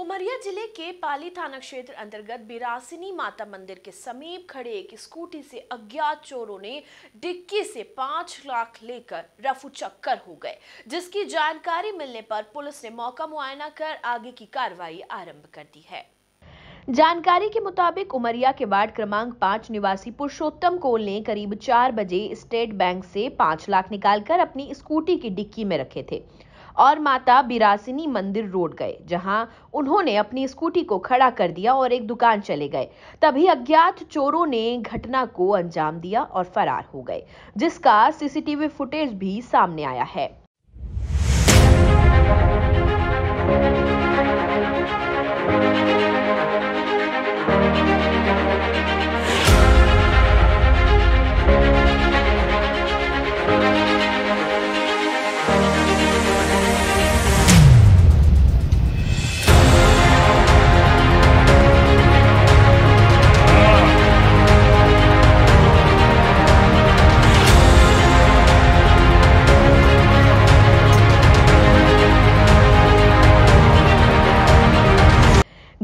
उमरिया जिले के पाली थाना क्षेत्र अंतर्गत बिरासिनी माता मंदिर के समीप खड़े एक स्कूटी से अज्ञात चोरों ने डिक्की से पांच लाख लेकर रफू चक्कर हो गए जिसकी जानकारी मिलने पर पुलिस ने मौका मुआयना कर आगे की कार्रवाई आरंभ कर दी है जानकारी के मुताबिक उमरिया के वार्ड क्रमांक पांच निवासी पुरुषोत्तम कोल ने करीब चार बजे स्टेट बैंक से पांच लाख निकालकर अपनी स्कूटी की डिक्की में रखे थे और माता बिरासिनी मंदिर रोड गए जहां उन्होंने अपनी स्कूटी को खड़ा कर दिया और एक दुकान चले गए तभी अज्ञात चोरों ने घटना को अंजाम दिया और फरार हो गए जिसका सीसीटीवी फुटेज भी सामने आया है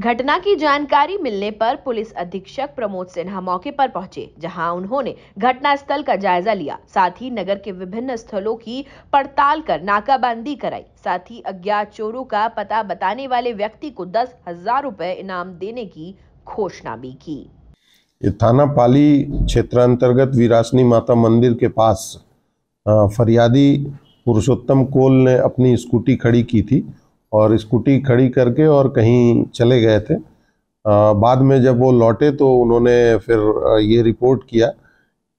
घटना की जानकारी मिलने पर पुलिस अधीक्षक प्रमोद सिन्हा मौके पर पहुंचे जहां उन्होंने घटना स्थल का जायजा लिया साथ ही नगर के विभिन्न स्थलों की पड़ताल कर नाकाबंदी कराई साथ ही अज्ञात चोरों का पता बताने वाले व्यक्ति को दस हजार रूपए इनाम देने की घोषणा भी की थाना पाली क्षेत्र अंतर्गत विरासनी माता मंदिर के पास फरियादी पुरुषोत्तम कोल ने अपनी स्कूटी खड़ी की थी और स्कूटी खड़ी करके और कहीं चले गए थे आ, बाद में जब वो लौटे तो उन्होंने फिर ये रिपोर्ट किया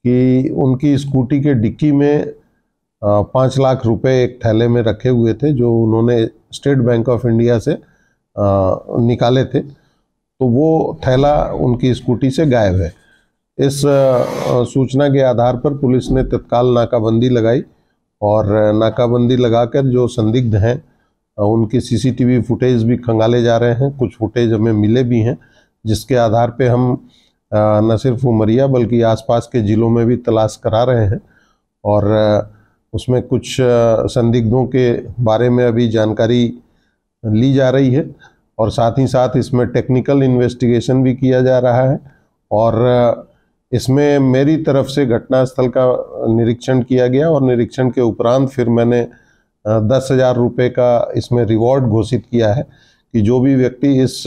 कि उनकी स्कूटी के डिक्की में पाँच लाख रुपए एक थैले में रखे हुए थे जो उन्होंने स्टेट बैंक ऑफ इंडिया से निकाले थे तो वो थैला उनकी स्कूटी से गायब है इस सूचना के आधार पर पुलिस ने तत्काल नाकाबंदी लगाई और नाकाबंदी लगाकर जो संदिग्ध हैं उनके सीसीटीवी फुटेज भी खंगाले जा रहे हैं कुछ फुटेज हमें मिले भी हैं जिसके आधार पे हम न सिर्फ उमरिया बल्कि आसपास के ज़िलों में भी तलाश करा रहे हैं और उसमें कुछ संदिग्धों के बारे में अभी जानकारी ली जा रही है और साथ ही साथ इसमें टेक्निकल इन्वेस्टिगेशन भी किया जा रहा है और इसमें मेरी तरफ से घटनास्थल का निरीक्षण किया गया और निरीक्षण के उपरांत फिर मैंने दस हज़ार रुपये का इसमें रिवॉर्ड घोषित किया है कि जो भी व्यक्ति इस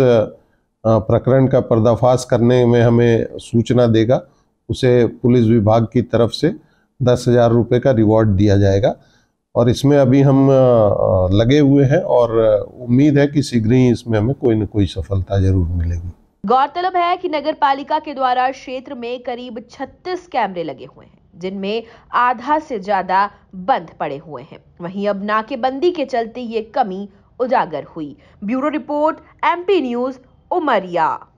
प्रकरण का पर्दाफाश करने में हमें सूचना देगा उसे पुलिस विभाग की तरफ से दस हज़ार रुपये का रिवॉर्ड दिया जाएगा और इसमें अभी हम लगे हुए हैं और उम्मीद है कि शीघ्र ही इसमें हमें कोई न कोई सफलता जरूर मिलेगी गौरतलब है कि नगर पालिका के द्वारा क्षेत्र में करीब 36 कैमरे लगे हुए हैं जिनमें आधा से ज्यादा बंद पड़े हुए हैं वहीं अब नाकेबंदी के चलते ये कमी उजागर हुई bureau report MP news Umaria